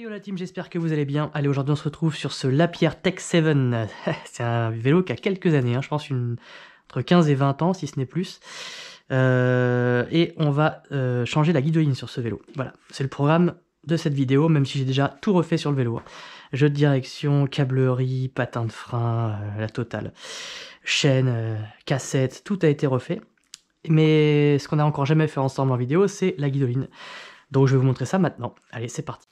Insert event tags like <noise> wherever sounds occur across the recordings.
yo la team, j'espère que vous allez bien. Allez, aujourd'hui on se retrouve sur ce Lapierre Tech 7. <laughs> C'est un vélo qui a quelques années, hein, je pense une, entre 15 et 20 ans si ce n'est plus. Euh, et on va euh, changer la guidoline sur ce vélo. Voilà, c'est le programme de cette vidéo, même si j'ai déjà tout refait sur le vélo. Hein. Jeu de direction, câblerie, patin de frein, euh, la totale, chaîne, cassette, tout a été refait. Mais ce qu'on a encore jamais fait ensemble en vidéo, c'est la guidoline. Donc je vais vous montrer ça maintenant. Allez, c'est parti.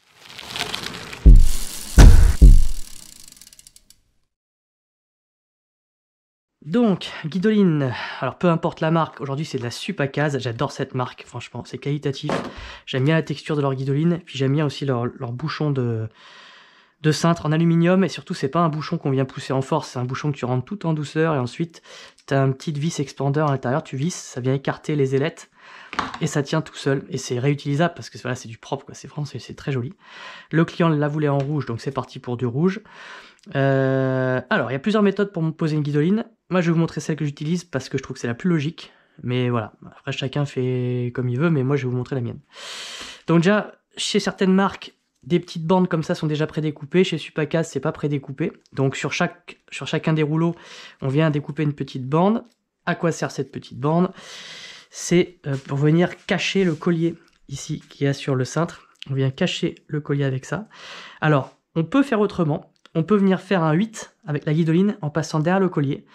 Donc, Guidoline, alors peu importe la marque, aujourd'hui c'est de la Supacase, j'adore cette marque, franchement, c'est qualitatif. J'aime bien la texture de leur guidoline, puis j'aime bien aussi leur, bouchon de, de cintre en aluminium, et surtout c'est pas un bouchon qu'on vient pousser en force, c'est un bouchon que tu rentres tout en douceur, et ensuite t'as un petit vis expandeur à l'intérieur, tu vis, ça vient écarter les ailettes, et ça tient tout seul, et c'est réutilisable, parce que voilà, c'est du propre, quoi, c'est vraiment c'est très joli. Le client la voulu en rouge, donc c'est parti pour du rouge. Euh, alors, il y a plusieurs méthodes pour poser une guidoline. Moi, je vais vous montrer celle que j'utilise parce que je trouve que c'est la plus logique. Mais voilà, après chacun fait comme il veut, mais moi je vais vous montrer la mienne. Donc déjà, chez certaines marques, des petites bandes comme ça sont déjà prédécoupées. Chez Supacas, c'est pas prédécoupé. Donc sur, chaque, sur chacun des rouleaux, on vient découper une petite bande. À quoi sert cette petite bande C'est euh, pour venir cacher le collier ici qui est sur le cintre. On vient cacher le collier avec ça. Alors, on peut faire autrement. On peut venir faire un 8 avec la guidoline en passant derrière le collier.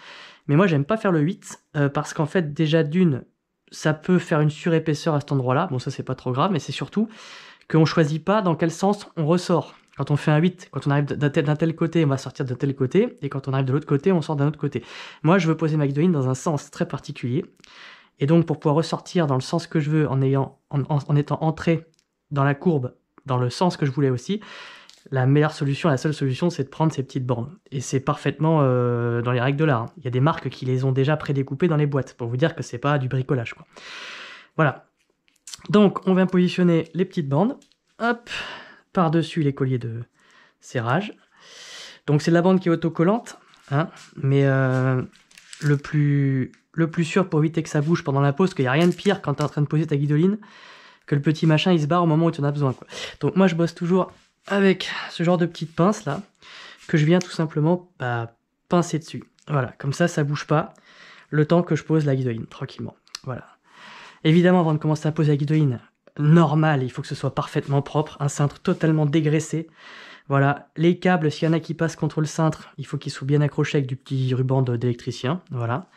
Mais moi, j'aime pas faire le 8 euh, parce qu'en fait, déjà d'une, ça peut faire une surépaisseur à cet endroit-là. Bon, ça, c'est pas trop grave, mais c'est surtout qu'on choisit pas dans quel sens on ressort. Quand on fait un 8, quand on arrive d'un tel, côté, on va sortir d'un tel côté, et quand on arrive de l'autre côté, on sort d'un autre côté. Moi, je veux poser ma guidoline dans un sens très particulier, et donc pour pouvoir ressortir dans le sens que je veux en, ayant, en étant entré dans la courbe, dans le sens que je voulais aussi, la meilleure solution, la seule solution, c'est de prendre ces petites bandes. Et c'est parfaitement euh, dans les règles de l'art. Il y a des marques qui les ont déjà prédécoupées dans les boîtes, pour vous dire que c'est pas du bricolage. Quoi. Voilà. Donc, on vient positionner les petites bandes, hop, par-dessus les colliers de serrage. Donc, c'est la bande qui est autocollante, hein, mais euh, le, plus, le plus sûr pour éviter que ça bouge pendant la pose, qu'il n'y a rien de pire quand tu es en train de poser ta guidoline, que le petit machin il se barre au moment où tu en as besoin. Donc, moi je bosse toujours avec ce genre de petite pince là, que je viens tout simplement bah, pincer dessus. Voilà, comme ça, ça bouge pas le temps que je pose la guidoline, tranquillement. Voilà. Évidemment, avant de commencer à poser la guidoline, normal, il faut que ce soit parfaitement propre, un cintre totalement dégraissé. Voilà, les câbles, s'il y en a qui passent contre le cintre, il faut qu'ils soient bien accrochés avec du petit ruban d'électricien. Voilà.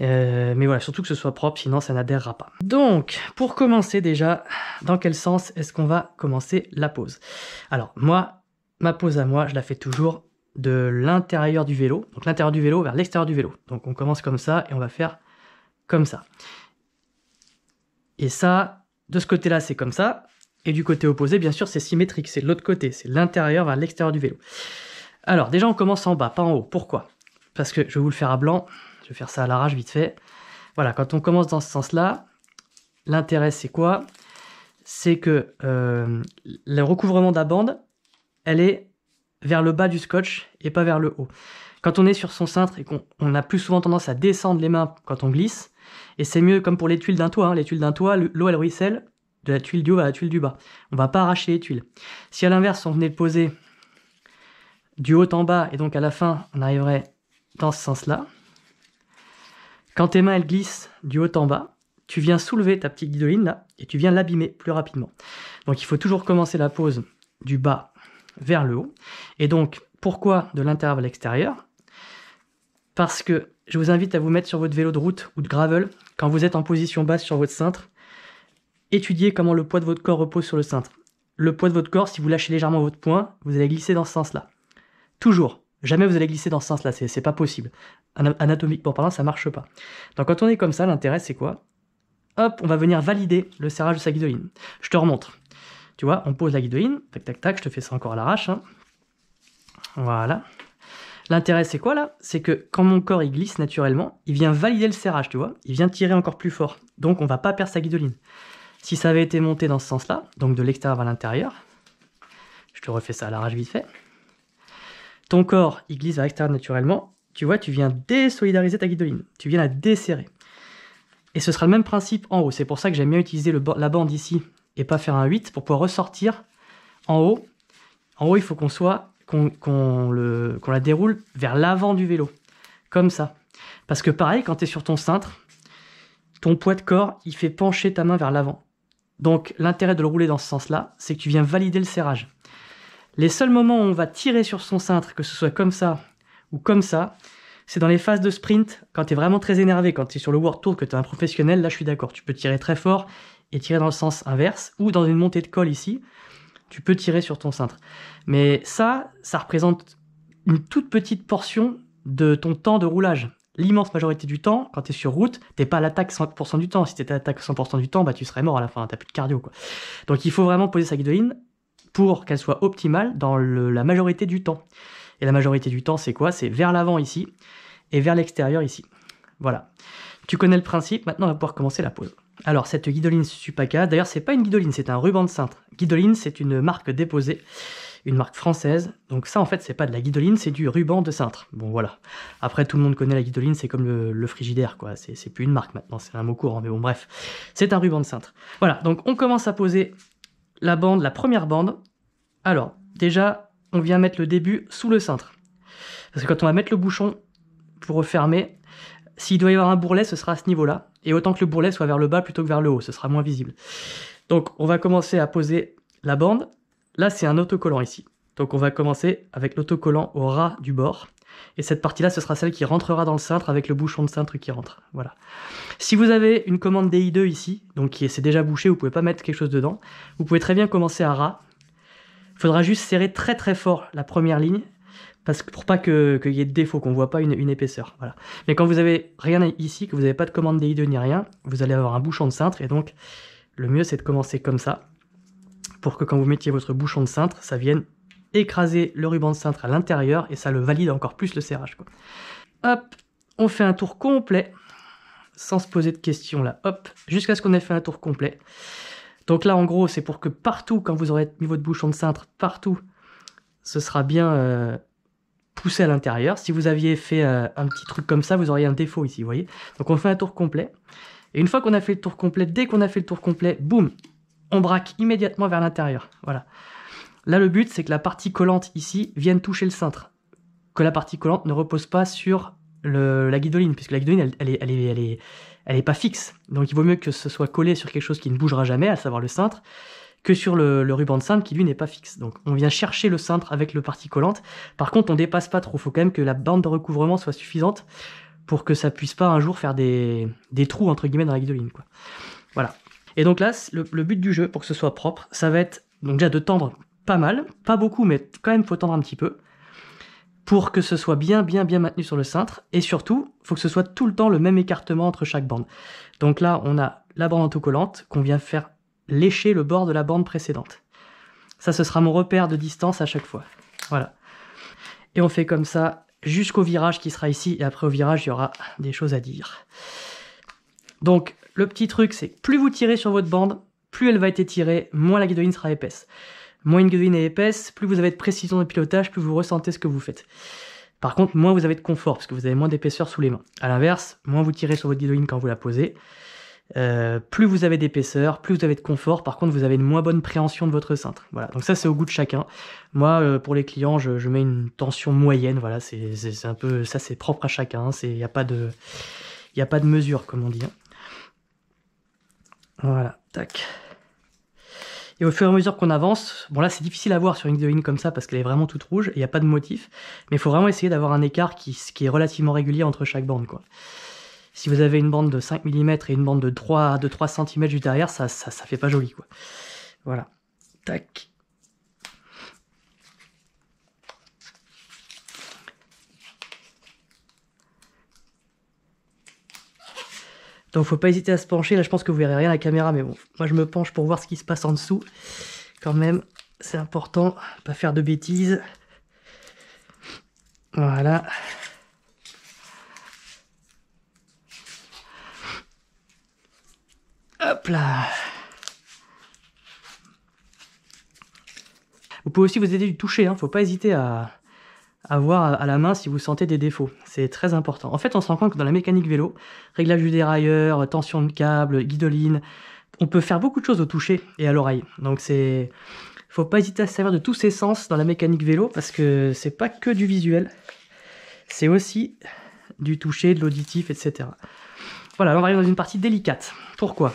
Euh, mais voilà, surtout que ce soit propre, sinon ça n'adhérera pas. Donc, pour commencer déjà, dans quel sens est-ce qu'on va commencer la pose Alors, moi, ma pose à moi, je la fais toujours de l'intérieur du vélo, donc l'intérieur du vélo vers l'extérieur du vélo. Donc on commence comme ça et on va faire comme ça. Et ça, de ce côté-là, c'est comme ça. Et du côté opposé, bien sûr, c'est symétrique, c'est l'autre côté, c'est l'intérieur vers l'extérieur du vélo. Alors déjà, on commence en bas, pas en haut. Pourquoi Parce que je vais vous le faire à blanc, je vais faire ça à l'arrache vite fait. Voilà, quand on commence dans ce sens-là, l'intérêt c'est quoi C'est que euh, le recouvrement de la bande, elle est vers le bas du scotch et pas vers le haut. Quand on est sur son cintre et qu'on a plus souvent tendance à descendre les mains quand on glisse, et c'est mieux comme pour les tuiles d'un toit, hein. les tuiles d'un toit, l'eau elle ruisselle de la tuile du haut à la tuile du bas. On va pas arracher les tuiles. Si à l'inverse on venait de poser du haut en bas et donc à la fin on arriverait dans ce sens-là, quand tes mains elles glissent du haut en bas, tu viens soulever ta petite guidoline là et tu viens l'abîmer plus rapidement. Donc il faut toujours commencer la pose du bas vers le haut. Et donc pourquoi de l'intérieur extérieur l'extérieur Parce que je vous invite à vous mettre sur votre vélo de route ou de gravel quand vous êtes en position basse sur votre cintre. Étudiez comment le poids de votre corps repose sur le cintre. Le poids de votre corps, si vous lâchez légèrement votre poing, vous allez glisser dans ce sens-là. Toujours. Jamais vous allez glisser dans ce sens-là, c'est pas possible. pour parlant, ça marche pas. Donc quand on est comme ça, l'intérêt c'est quoi Hop, on va venir valider le serrage de sa guidoline. Je te remontre. Tu vois, on pose la guidoline, tac tac tac, je te fais ça encore à l'arrache. Hein. Voilà. L'intérêt c'est quoi là C'est que quand mon corps il glisse naturellement, il vient valider le serrage, tu vois, il vient tirer encore plus fort. Donc on va pas perdre sa guidoline. Si ça avait été monté dans ce sens-là, donc de l'extérieur vers l'intérieur, je te refais ça à l'arrache vite fait. Ton corps, il glisse à l'extérieur naturellement. Tu vois, tu viens désolidariser ta guidoline. Tu viens la desserrer. Et ce sera le même principe en haut. C'est pour ça que j'aime bien utiliser la bande ici et pas faire un 8 pour pouvoir ressortir en haut. En haut, il faut qu'on soit, qu'on la déroule vers l'avant du vélo. Comme ça. Parce que pareil, quand tu es sur ton cintre, ton poids de corps, il fait pencher ta main vers l'avant. Donc l'intérêt de le rouler dans ce sens-là, c'est que tu viens valider le serrage. Les seuls moments où on va tirer sur son cintre, que ce soit comme ça ou comme ça, c'est dans les phases de sprint, quand tu es vraiment très énervé, quand tu es sur le World Tour, que tu es un professionnel, là je suis d'accord, tu peux tirer très fort et tirer dans le sens inverse, ou dans une montée de col ici, tu peux tirer sur ton cintre. Mais ça, ça représente une toute petite portion de ton temps de roulage. L'immense majorité du temps, quand tu es sur route, t'es pas à l'attaque 100% du temps. Si étais à l'attaque 100% du temps, bah tu serais mort à la fin, t'as plus de cardio quoi. Donc il faut vraiment poser sa guideline pour qu'elle soit optimale dans la majorité du temps. Et la majorité du temps, c'est quoi C'est vers l'avant ici et vers l'extérieur ici. Voilà. Tu connais le principe, maintenant on va pouvoir commencer la pose. Alors cette guidoline Supaka, d'ailleurs c'est pas une guidoline, c'est un ruban de cintre. Guidoline c'est une marque déposée, une marque française. Donc ça en fait c'est pas de la guidoline, c'est du ruban de cintre. Bon voilà. Après tout le monde connaît la guidoline, c'est comme le, le, frigidaire quoi. C'est plus une marque maintenant, c'est un mot courant. Mais bon bref, c'est un ruban de cintre. Voilà, donc on commence à poser la bande, la première bande. Alors, déjà, on vient mettre le début sous le cintre. Parce que quand on va mettre le bouchon pour refermer, s'il doit y avoir un bourrelet, ce sera à ce niveau-là. Et autant que le bourrelet soit vers le bas plutôt que vers le haut, ce sera moins visible. Donc, on va commencer à poser la bande. Là, c'est un autocollant ici. Donc, on va commencer avec l'autocollant au ras du bord. Et cette partie-là, ce sera celle qui rentrera dans le cintre avec le bouchon de cintre qui rentre. Voilà. Si vous avez une commande DI2 ici, donc qui c'est déjà bouché, vous pouvez pas mettre quelque chose dedans, vous pouvez très bien commencer à ras il faudra juste serrer très très fort la première ligne parce que pour pas qu'il y ait de défaut, qu'on ne voit pas une, épaisseur. Voilà. Mais quand vous avez rien ici, que vous n'avez pas de commande DI2 ni rien, vous allez avoir un bouchon de cintre, et donc le mieux c'est de commencer comme ça, pour que quand vous mettiez votre bouchon de cintre, ça vienne écraser le ruban de cintre à l'intérieur, et ça le valide encore plus le serrage. Hop, on fait un tour complet, sans se poser de questions là, hop, jusqu'à ce qu'on ait fait un tour complet. Donc là, en gros, c'est pour que partout, quand vous aurez mis votre bouchon de cintre, partout, ce sera bien euh, poussé à l'intérieur. Si vous aviez fait euh, un petit truc comme ça, vous auriez un défaut ici, vous voyez Donc on fait un tour complet. Et une fois qu'on a fait le tour complet, dès qu'on a fait le tour complet, boum, on braque immédiatement vers l'intérieur. Voilà. Là, le but, c'est que la partie collante ici vienne toucher le cintre. Que la partie collante ne repose pas sur la guidoline, puisque la guidoline, est, elle, est, elle, est, elle n'est pas fixe. Donc il vaut mieux que ce soit collé sur quelque chose qui ne bougera jamais, à savoir le cintre, que sur le, ruban de cintre qui lui n'est pas fixe. Donc on vient chercher le cintre avec le parti collante. Par contre, on dépasse pas trop. Il faut quand même que la bande de recouvrement soit suffisante pour que ça puisse pas un jour faire des, trous entre guillemets dans la guidoline. Quoi. Voilà. Et donc là, le, le but du jeu, pour que ce soit propre, ça va être donc déjà de tendre pas mal, pas beaucoup, mais quand même faut tendre un petit peu pour que ce soit bien, bien, bien maintenu sur le cintre. Et surtout, faut que ce soit tout le temps le même écartement entre chaque bande. Donc là, on a la bande autocollante qu'on vient faire lécher le bord de la bande précédente. Ça, ce sera mon repère de distance à chaque fois. Voilà. Et on fait comme ça jusqu'au virage qui sera ici. Et après, au virage, il y aura des choses à dire. Donc, le petit truc, c'est plus vous tirez sur votre bande, plus elle va être étirée, moins la guidoline sera épaisse moins une grille est épaisse, plus vous avez de précision de pilotage, plus vous ressentez ce que vous faites. Par contre, moins vous avez de confort, parce que vous avez moins d'épaisseur sous les mains. À l'inverse, moins vous tirez sur votre guidoline quand vous la posez, euh, plus vous avez d'épaisseur, plus vous avez de confort. Par contre, vous avez une moins bonne préhension de votre cintre. Voilà. Donc ça, c'est au goût de chacun. Moi, euh, pour les clients, je, mets une tension moyenne. Voilà, c'est un peu ça, c'est propre à chacun. Hein. C'est il n'y a pas de il a pas de mesure, comme on dit. Hein. Voilà. Tac. Et au fur et à mesure qu'on avance, bon là c'est difficile à voir sur une ligne comme ça parce qu'elle est vraiment toute rouge, il n'y a pas de motif, mais il faut vraiment essayer d'avoir un écart qui, est relativement régulier entre chaque bande. Quoi. Si vous avez une bande de 5 mm et une bande de 3, de cm juste derrière, ça, ça, ça fait pas joli. Quoi. Voilà. Tac. Donc faut pas hésiter à se pencher. Là, je pense que vous verrez rien à la caméra, mais bon, moi je me penche pour voir ce qui se passe en dessous. Quand même, c'est important, pas faire de bêtises. Voilà. Hop là Vous pouvez aussi vous aider du toucher, hein. faut pas hésiter à, avoir à la main si vous sentez des défauts. C'est très important. En fait, on se rend compte que dans la mécanique vélo, réglage du dérailleur, tension de câble, guidoline, on peut faire beaucoup de choses au toucher et à l'oreille. Donc c'est faut pas hésiter à se servir de tous ses sens dans la mécanique vélo parce que c'est pas que du visuel. C'est aussi du toucher, de l'auditif, etc. Voilà, on va arriver dans une partie délicate. Pourquoi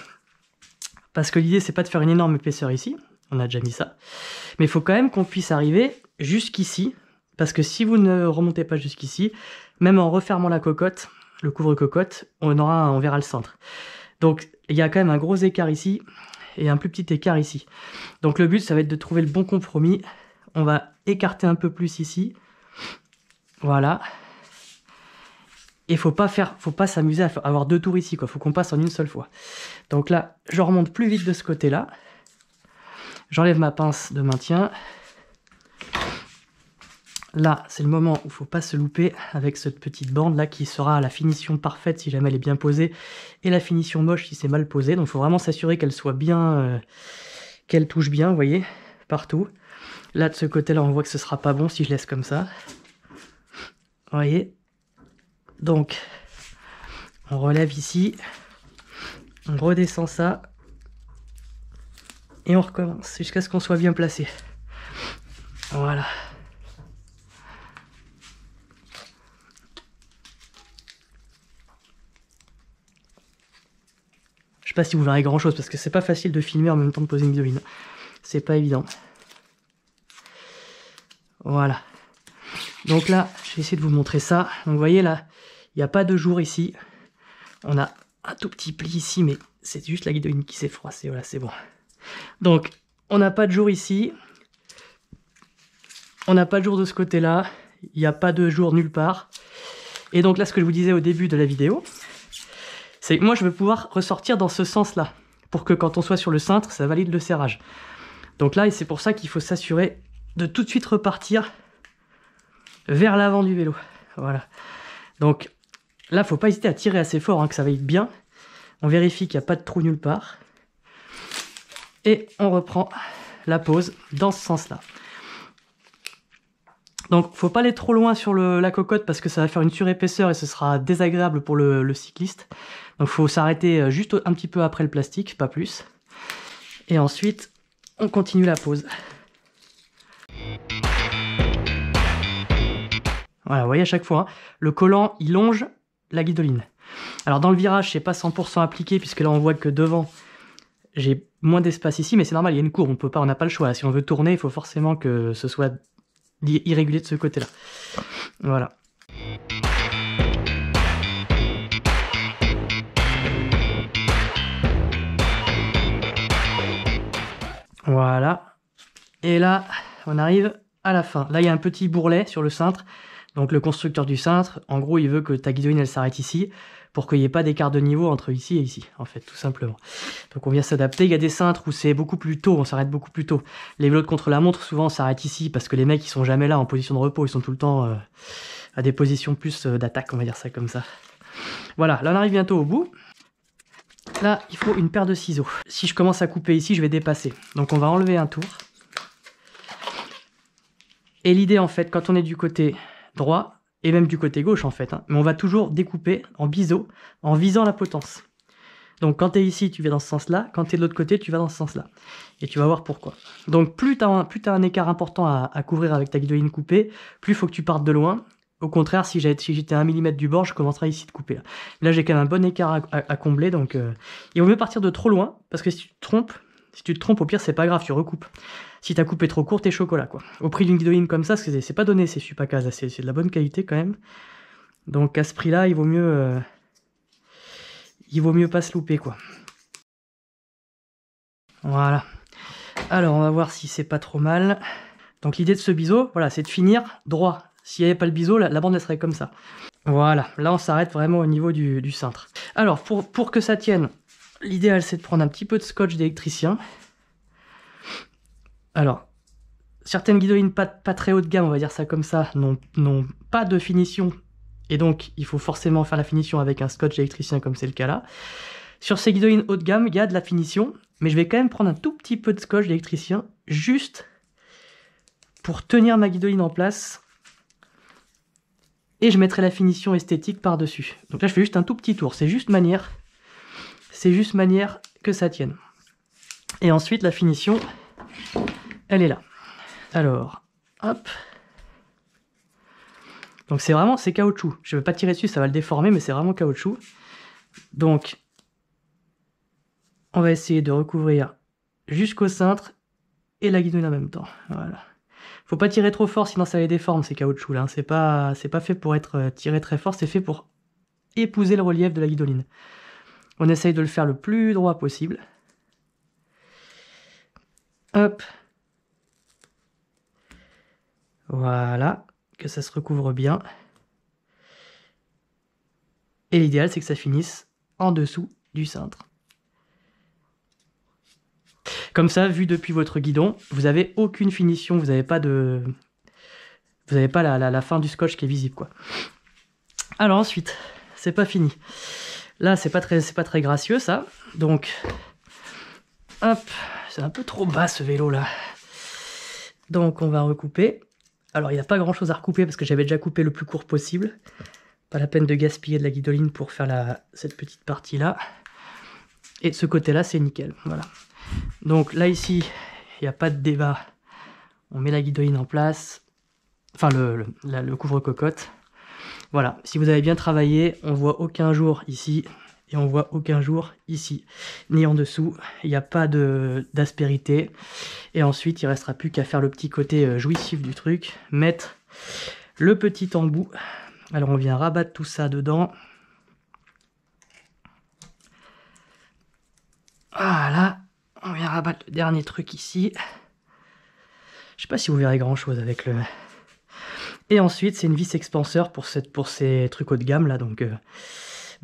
Parce que l'idée c'est pas de faire une énorme épaisseur ici, on a déjà mis ça, mais il faut quand même qu'on puisse arriver jusqu'ici parce que si vous ne remontez pas jusqu'ici, même en refermant la cocotte, le couvre-cocotte, on, aura, on verra le centre. Donc il y a quand même un gros écart ici et un plus petit écart ici. Donc le but, ça va être de trouver le bon compromis. On va écarter un peu plus ici. Voilà. Et faut pas faire, faut pas s'amuser à avoir deux tours ici, quoi. Faut qu'on passe en une seule fois. Donc là, je remonte plus vite de ce côté-là. J'enlève ma pince de maintien. Là, c'est le moment où il ne faut pas se louper avec cette petite bande là qui sera à la finition parfaite si jamais elle est bien posée et la finition moche si c'est mal posé. Donc il faut vraiment s'assurer qu'elle soit bien, euh, qu'elle touche bien, vous voyez, partout. Là, de ce côté-là, on voit que ce sera pas bon si je laisse comme ça. Vous voyez Donc, on relève ici, on redescend ça et on recommence jusqu'à ce qu'on soit bien placé. Voilà. sais pas si vous verrez grand chose parce que c'est pas facile de filmer en même temps de poser une guidoline. C'est pas évident. Voilà. Donc là, je vais essayer de vous montrer ça. Donc vous voyez là, il n'y a pas de jour ici. On a un tout petit pli ici, mais c'est juste la guidoline qui s'est froissée. Voilà, c'est bon. Donc, on n'a pas de jour ici. On n'a pas de jour de ce côté-là. Il n'y a pas de jour nulle part. Et donc là, ce que je vous disais au début de la vidéo, c'est moi, je veux pouvoir ressortir dans ce sens-là, pour que quand on soit sur le cintre, ça valide le serrage. Donc là, et c'est pour ça qu'il faut s'assurer de tout de suite repartir vers l'avant du vélo. Voilà. Donc là, faut pas hésiter à tirer assez fort, hein, que ça être bien. On vérifie qu'il n'y a pas de trou nulle part. Et on reprend la pose dans ce sens-là. Donc, faut pas aller trop loin sur la cocotte parce que ça va faire une surépaisseur et ce sera désagréable pour le, cycliste. Donc, faut s'arrêter euh, juste un petit peu après le plastique, pas plus. Et ensuite, on continue la pose. Voilà, vous voyez à chaque fois, hein, le collant, il longe la guidoline. Alors dans le virage, c'est pas 100% appliqué puisque là on voit que devant, j'ai moins d'espace ici, mais c'est normal, il y a une courbe, on peut pas, on n'a pas le choix. Si on veut tourner, il faut forcément que ce soit irrégulier de ce côté-là. Voilà. Voilà. Et là, on arrive à la fin. Là, il y a un petit bourrelet sur le cintre. Donc le constructeur du cintre, en gros, il veut que ta guidoline, elle s'arrête ici pour qu'il n'y ait pas d'écart de niveau entre ici et ici, en fait, tout simplement. Donc on vient s'adapter. Il y a des cintres où c'est beaucoup plus tôt, on s'arrête beaucoup plus tôt. Les vélos contre-la-montre, souvent, on s'arrête ici parce que les mecs, ils sont jamais là en position de repos, ils sont tout le temps euh, à des positions plus euh, d'attaque, on va dire ça comme ça. Voilà, là on arrive bientôt au bout. Là, il faut une paire de ciseaux. Si je commence à couper ici, je vais dépasser. Donc on va enlever un tour. Et l'idée, en fait, quand on est du côté droit, et même du côté gauche en fait. Hein. Mais on va toujours découper en biseau en visant la potence. Donc quand tu es ici, tu vas dans ce sens-là, quand tu es de l'autre côté, tu vas dans ce sens-là. Et tu vas voir pourquoi. Donc plus tu as, un écart important à, couvrir avec ta guidoline coupée, plus il faut que tu partes de loin. Au contraire, si j'étais si à 1 mm du bord, je commencerais ici de couper. Là, là j'ai quand même un bon écart à, combler, donc il vaut mieux partir de trop loin, parce que si tu te trompes, si tu te trompes, au pire, c'est pas grave, tu recoupes. Si ta coupe est trop courte, t'es chocolat, quoi. Au prix d'une guidoline comme ça, c'est pas donné, c'est super cas c'est de la bonne qualité quand même. Donc à ce prix-là, il vaut mieux. Euh, il vaut mieux pas se louper, quoi. Voilà. Alors, on va voir si c'est pas trop mal. Donc l'idée de ce biseau, voilà, c'est de finir droit. S'il n'y avait pas le biseau, la, bande serait comme ça. Voilà, là on s'arrête vraiment au niveau du, cintre. Alors pour que ça tienne, l'idéal c'est de prendre un petit peu de scotch d'électricien. Alors, certaines guidolines pas, très haut de gamme, on va dire ça comme ça, n'ont pas de finition. Et donc, il faut forcément faire la finition avec un scotch d'électricien, comme c'est le cas là. Sur ces guidolines haut de gamme, il y a de la finition, mais je vais quand même prendre un tout petit peu de scotch d'électricien, juste pour tenir ma guidoline en place. Et je mettrai la finition esthétique par-dessus. Donc là, je fais juste un tout petit tour. C'est juste manière c'est juste manière que ça tienne. Et ensuite, la finition, elle est là. Alors, hop. Donc c'est vraiment, c'est caoutchouc. Je ne vais pas tirer dessus, ça va le déformer, mais c'est vraiment caoutchouc. Donc, on va essayer de recouvrir jusqu'au cintre et la guidoline en même temps. Voilà. Faut pas tirer trop fort, sinon ça les déforme ces caoutchouc là. Hein. C'est pas, c'est pas fait pour être euh, tiré très fort, c'est fait pour épouser le relief de la guidoline. On essaye de le faire le plus droit possible. Hop. Voilà, que ça se recouvre bien. Et l'idéal, c'est que ça finisse en dessous du cintre. Comme ça, vu depuis votre guidon, vous n'avez aucune finition, vous n'avez pas de... Vous n'avez pas la, la, fin du scotch qui est visible, quoi. Alors ensuite, c'est pas fini. Là, c'est pas très, c'est pas très gracieux ça. Donc, hop, c'est un peu trop bas ce vélo là. Donc, on va recouper. Alors, il n'y a pas grand chose à recouper parce que j'avais déjà coupé le plus court possible. Pas la peine de gaspiller de la guidoline pour faire cette petite partie là. Et ce côté là, c'est nickel. Voilà. Donc là, ici, il n'y a pas de débat. On met la guidoline en place, enfin le couvre-cocotte. Voilà, si vous avez bien travaillé, on voit aucun jour ici et on voit aucun jour ici, ni en dessous, il n'y a pas d'aspérité. Et ensuite, il restera plus qu'à faire le petit côté euh, jouissif du truc, mettre le petit embout. Alors on vient rabattre tout ça dedans. Voilà, on vient rabattre le dernier truc ici. Je sais pas si vous verrez grand chose avec le, et ensuite, c'est une vis expanseur pour, ces trucs haut de gamme là. Donc, euh,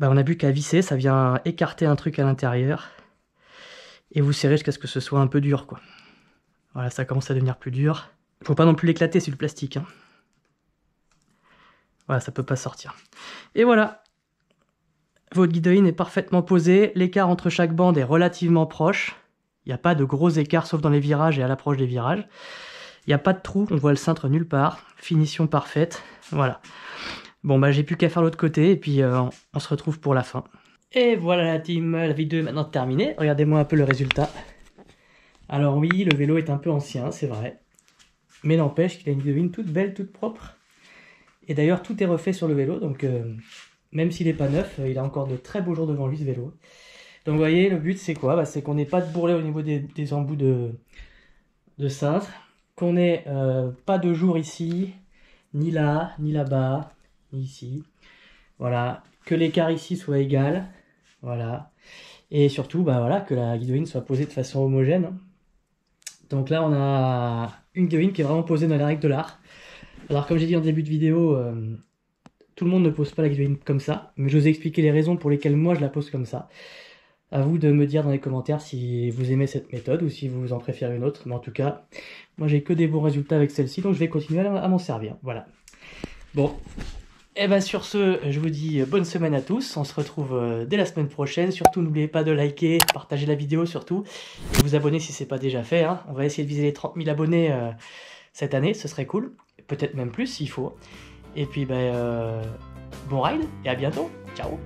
bah, on a plus qu'à visser, ça vient écarter un truc à l'intérieur. Et vous serrez jusqu'à ce que ce soit un peu dur, quoi. Voilà, ça commence à devenir plus dur. Faut pas non plus l'éclater, sur le plastique. Hein. Voilà, ça peut pas sortir. Et voilà. Votre guidoline est parfaitement posée. L'écart entre chaque bande est relativement proche. Il n'y a pas de gros écarts sauf dans les virages et à l'approche des virages. Il n'y a pas de trou, on voit le cintre nulle part. Finition parfaite. Voilà. Bon, bah j'ai plus qu'à faire l'autre côté et puis euh, on se retrouve pour la fin. Et voilà la team, la vidéo est maintenant terminée. Regardez-moi un peu le résultat. Alors oui, le vélo est un peu ancien, c'est vrai. Mais n'empêche qu'il a une devine toute belle, toute propre. Et d'ailleurs, tout est refait sur le vélo, donc euh, même s'il n'est pas neuf, euh, il a encore de très beaux jours devant lui ce vélo. Donc vous voyez, le but c'est quoi bah, C'est qu'on n'ait pas de bourrelet au niveau des, embouts de, de cintre qu'on n'ait euh, pas de jour ici, ni là, ni là-bas, ni ici. Voilà, que l'écart ici soit égal. Voilà. Et surtout, bah voilà, que la guidoline soit posée de façon homogène. Donc là, on a une guidoline qui est vraiment posée dans la règle de l'art. Alors comme j'ai dit en début de vidéo, euh, tout le monde ne pose pas la guidoline comme ça, mais je vous ai expliqué les raisons pour lesquelles moi je la pose comme ça. À vous de me dire dans les commentaires si vous aimez cette méthode ou si vous en préférez une autre. Mais en tout cas, moi j'ai que des bons résultats avec celle-ci, donc je vais continuer à m'en servir. Voilà. Bon. Et eh bien sur ce, je vous dis bonne semaine à tous. On se retrouve euh, dès la semaine prochaine. Surtout, n'oubliez pas de liker, partager la vidéo surtout. Et vous abonner si c'est pas déjà fait. Hein. On va essayer de viser les 30 000 abonnés euh, cette année, ce serait cool. Peut-être même plus s'il faut. Et puis, ben, euh, bon ride et à bientôt. Ciao